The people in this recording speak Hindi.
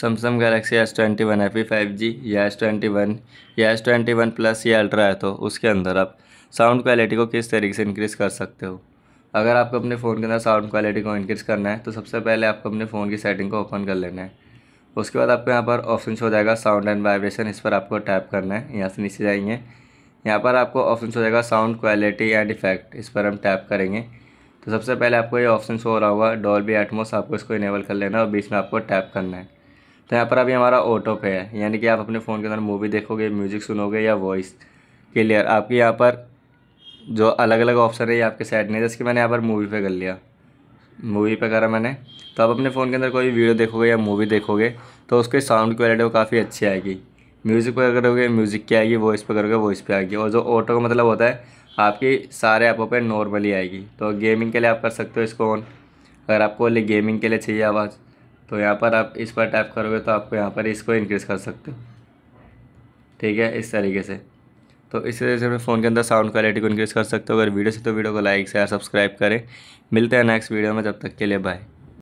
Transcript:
Samsung Galaxy S twenty one F five G या एस ट्वेंटी वन या एस ट्वेंटी वन प्लस या अल्ट्रा है तो उसके अंदर आप साउंड क्वालिटी को किस तरीके से इंक्रीज़ कर सकते हो अगर आपको अपने फ़ोन के अंदर साउंड क्वालिटी को इंक्रीज़ करना है तो सबसे पहले आपको अपने फ़ोन की सेटिंग को ओपन कर लेना है उसके बाद आपको यहाँ पर ऑप्शन हो जाएगा साउंड एंड वाइब्रेशन इस पर आपको टैप करना है यहाँ से नीचे जाएंगे यहाँ पर आपको ऑप्शन हो जाएगा साउंड क्वालिटी एंड इफेक्ट इस पर हम टैप करेंगे तो सबसे पहले आपको ये ऑप्शन शो हो रहा होगा डॉल बी एटमोस आपको इसको इनेबल कर लेना है और बीच में आपको टैप करना है तो यहाँ पर अभी हमारा ऑटो पे है यानी कि आप अपने फ़ोन के अंदर मूवी देखोगे म्यूज़िक सुनोगे या वॉइस क्लियर आपके यहाँ पर जो अलग अलग ऑप्शन है ये आपके सेट नहीं जैसे कि मैंने यहाँ पर मूवी पे कर लिया मूवी पे करा मैंने तो आप अपने फ़ोन के अंदर कोई वीडियो देखोगे या मूवी देखोगे तो उसके साउंड क्वालिटी वो काफ़ी अच्छी आएगी म्यूज़िक पर करोगे म्यूज़िक की आएगी वॉइस पर करोगे वॉइस पर आएगी और जो ऑटो का मतलब होता है आपकी सारे ऐपों पर नॉर्मली आएगी तो गेमिंग के लिए आप कर सकते हो इसको ऑन अगर आपको गेमिंग के लिए चाहिए आवाज़ तो यहाँ पर आप इस पर टैप करोगे तो आपको यहाँ पर इसको इंक्रीज़ कर सकते हो ठीक है इस तरीके से तो इस तरह से अपने फ़ोन के अंदर साउंड क्वालिटी को इंक्रीज़ कर सकते हो अगर वीडियो से तो वीडियो को लाइक शेयर सब्सक्राइब करें मिलते हैं नेक्स्ट वीडियो में जब तक के लिए बाय